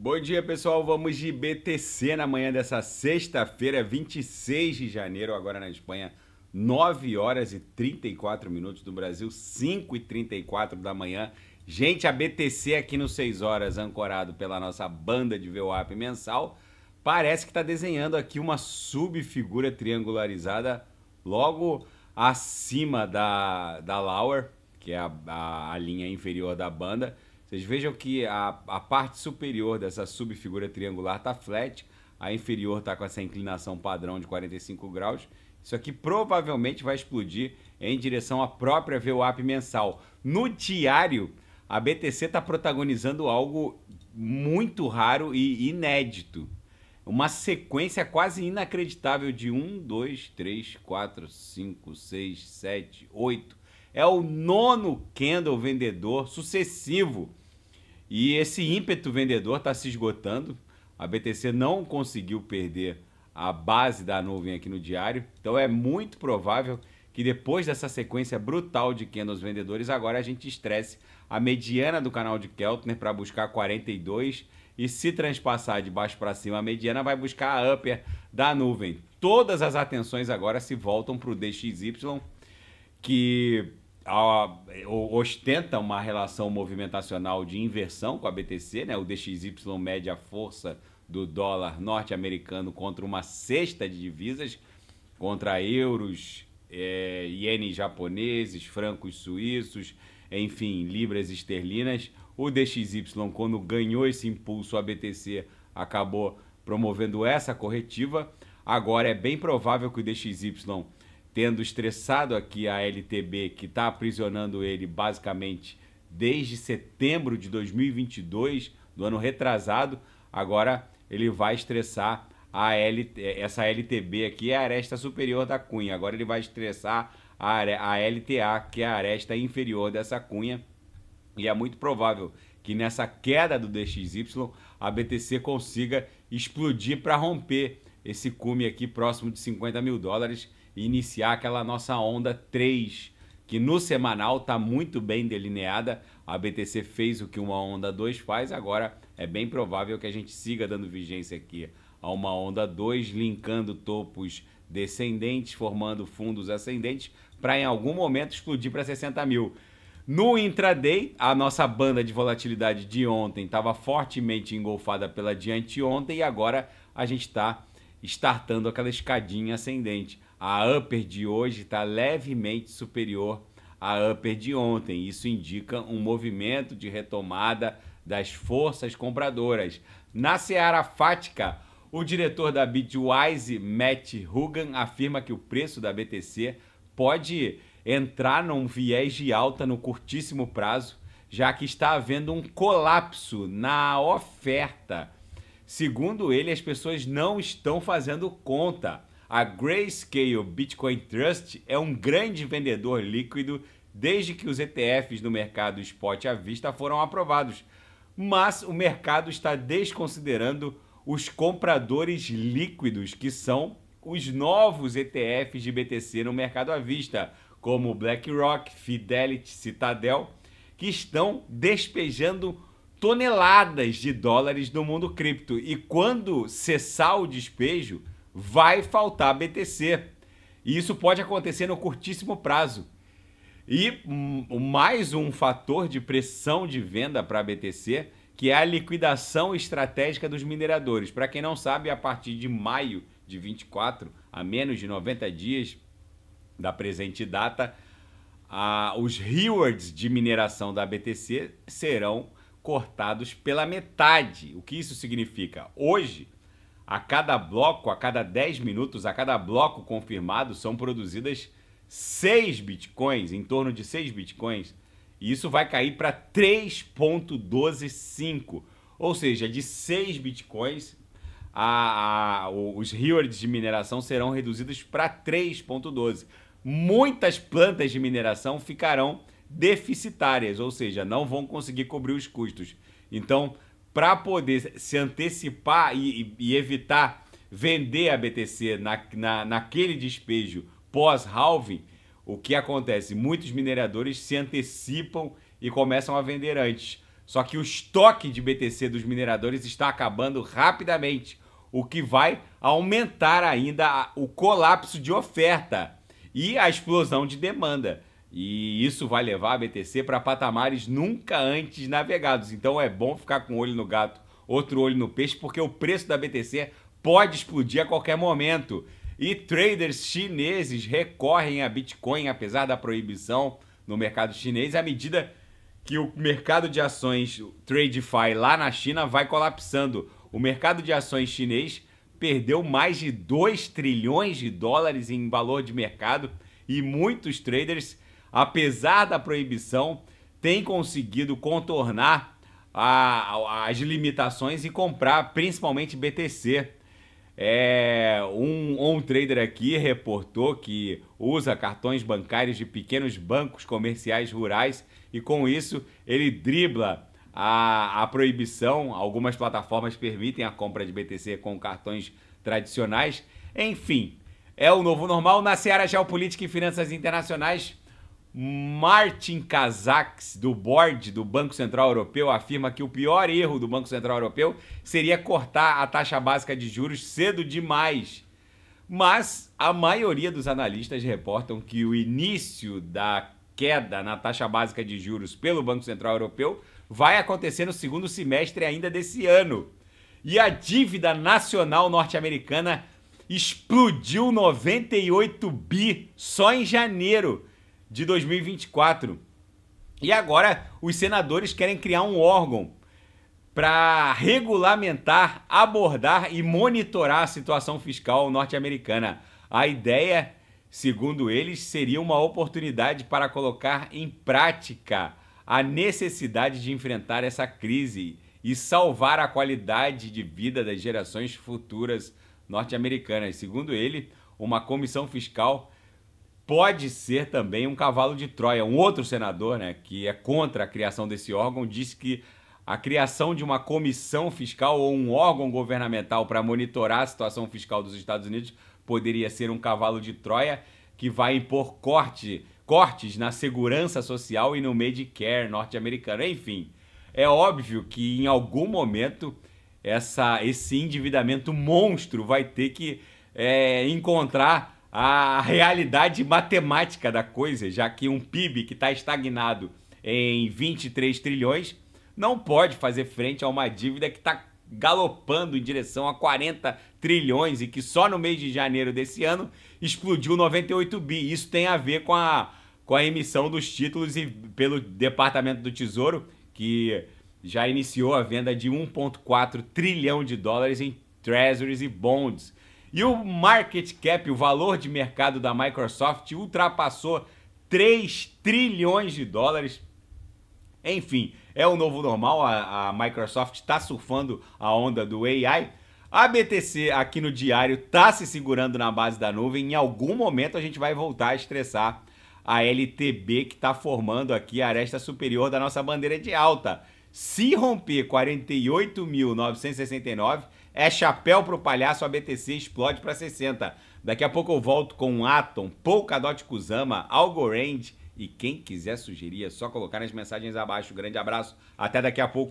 Bom dia, pessoal. Vamos de BTC na manhã dessa sexta-feira, 26 de janeiro, agora na Espanha, 9 horas e 34 minutos do Brasil, 5 e 34 da manhã. Gente, a BTC aqui no 6 horas, ancorado pela nossa banda de VWAP mensal, parece que está desenhando aqui uma subfigura triangularizada logo acima da, da Lower, que é a, a, a linha inferior da banda vocês vejam que a, a parte superior dessa subfigura triangular está flat, a inferior está com essa inclinação padrão de 45 graus. Isso aqui provavelmente vai explodir em direção à própria VWAP mensal. No diário, a BTC está protagonizando algo muito raro e inédito. Uma sequência quase inacreditável de 1, 2, 3, 4, 5, 6, 7, 8. É o nono candle vendedor sucessivo e esse ímpeto vendedor está se esgotando. A BTC não conseguiu perder a base da nuvem aqui no diário. Então é muito provável que depois dessa sequência brutal de candles vendedores, agora a gente estresse a mediana do canal de Keltner para buscar 42 e se transpassar de baixo para cima a mediana vai buscar a upper da nuvem. Todas as atenções agora se voltam para o DXY que ostenta uma relação movimentacional de inversão com a BTC, né? O DXY mede a força do dólar norte-americano contra uma cesta de divisas, contra euros, é, ienes japoneses, francos suíços, enfim, libras esterlinas. O DXY, quando ganhou esse impulso, a BTC acabou promovendo essa corretiva. Agora é bem provável que o DXY tendo estressado aqui a LTB, que está aprisionando ele basicamente desde setembro de 2022, do ano retrasado, agora ele vai estressar a L, essa LTB aqui, é a aresta superior da cunha. Agora ele vai estressar a, a LTA, que é a aresta inferior dessa cunha. E é muito provável que nessa queda do DXY, a BTC consiga explodir para romper esse cume aqui próximo de 50 mil dólares iniciar aquela nossa onda 3, que no semanal está muito bem delineada. A BTC fez o que uma onda 2 faz, agora é bem provável que a gente siga dando vigência aqui a uma onda 2, linkando topos descendentes, formando fundos ascendentes, para em algum momento explodir para 60 mil. No intraday, a nossa banda de volatilidade de ontem estava fortemente engolfada pela de ontem e agora a gente está startando aquela escadinha ascendente. A upper de hoje está levemente superior à upper de ontem. Isso indica um movimento de retomada das forças compradoras. Na seara fática, o diretor da Bitwise, Matt Hugan, afirma que o preço da BTC pode entrar num viés de alta no curtíssimo prazo, já que está havendo um colapso na oferta. Segundo ele, as pessoas não estão fazendo conta. A Grayscale Bitcoin Trust é um grande vendedor líquido desde que os ETFs no mercado spot à vista foram aprovados, mas o mercado está desconsiderando os compradores líquidos, que são os novos ETFs de BTC no mercado à vista, como BlackRock, Fidelity, Citadel, que estão despejando toneladas de dólares no mundo cripto. E quando cessar o despejo, vai faltar BTC. E isso pode acontecer no curtíssimo prazo. E hum, mais um fator de pressão de venda para a BTC, que é a liquidação estratégica dos mineradores. Para quem não sabe, a partir de maio de 24, a menos de 90 dias da presente data, a, os rewards de mineração da BTC serão cortados pela metade. O que isso significa? Hoje, a cada bloco, a cada 10 minutos, a cada bloco confirmado, são produzidas 6 bitcoins, em torno de 6 bitcoins. E isso vai cair para 3.125. Ou seja, de 6 bitcoins, a, a, os rewards de mineração serão reduzidos para 3.12. Muitas plantas de mineração ficarão deficitárias, ou seja, não vão conseguir cobrir os custos. Então, para poder se antecipar e, e, evitar vender a BTC na, na, naquele despejo pós-halving, o que acontece? Muitos mineradores se antecipam e começam a vender antes. Só que o estoque de BTC dos mineradores está acabando rapidamente, o que vai aumentar ainda o colapso de oferta e a explosão de demanda. E isso vai levar a BTC para patamares nunca antes navegados. Então é bom ficar com um olho no gato, outro olho no peixe, porque o preço da BTC pode explodir a qualquer momento. E traders chineses recorrem a Bitcoin apesar da proibição no mercado chinês à medida que o mercado de ações TradeFi lá na China vai colapsando. O mercado de ações chinês perdeu mais de 2 trilhões de dólares em valor de mercado e muitos traders apesar da proibição, tem conseguido contornar a, as limitações e comprar principalmente BTC. É, um, um trader aqui reportou que usa cartões bancários de pequenos bancos comerciais rurais e com isso ele dribla a, a proibição. Algumas plataformas permitem a compra de BTC com cartões tradicionais. Enfim, é o novo normal na Seara Geopolítica e Finanças Internacionais. Martin Kazaks, do board do Banco Central Europeu, afirma que o pior erro do Banco Central Europeu seria cortar a taxa básica de juros cedo demais. Mas a maioria dos analistas reportam que o início da queda na taxa básica de juros pelo Banco Central Europeu vai acontecer no segundo semestre ainda desse ano. E a dívida nacional norte-americana explodiu 98 bi só em janeiro de 2024. E agora os senadores querem criar um órgão para regulamentar, abordar e monitorar a situação fiscal norte-americana. A ideia, segundo eles, seria uma oportunidade para colocar em prática a necessidade de enfrentar essa crise e salvar a qualidade de vida das gerações futuras norte-americanas. Segundo ele, uma comissão fiscal pode ser também um cavalo de Troia. Um outro senador, né, que é contra a criação desse órgão, disse que a criação de uma comissão fiscal ou um órgão governamental para monitorar a situação fiscal dos Estados Unidos poderia ser um cavalo de Troia que vai impor corte, cortes na segurança social e no Medicare norte-americano. Enfim, é óbvio que em algum momento essa, esse endividamento monstro vai ter que é, encontrar a realidade matemática da coisa, já que um PIB que está estagnado em 23 trilhões não pode fazer frente a uma dívida que está galopando em direção a 40 trilhões e que só no mês de janeiro desse ano explodiu 98 bi. Isso tem a ver com a, com a emissão dos títulos e pelo Departamento do Tesouro, que já iniciou a venda de 1,4 trilhão de dólares em treasuries e bonds e o market cap, o valor de mercado da Microsoft, ultrapassou 3 trilhões de dólares. Enfim, é o novo normal, a, a Microsoft está surfando a onda do AI. A BTC aqui no diário está se segurando na base da nuvem. Em algum momento a gente vai voltar a estressar a LTB que está formando aqui a aresta superior da nossa bandeira de alta. Se romper 48.969, é chapéu pro palhaço, a BTC explode para 60. Daqui a pouco eu volto com Atom, Polkadot Kuzama, Algorand e quem quiser sugerir é só colocar nas mensagens abaixo. Grande abraço, até daqui a pouco.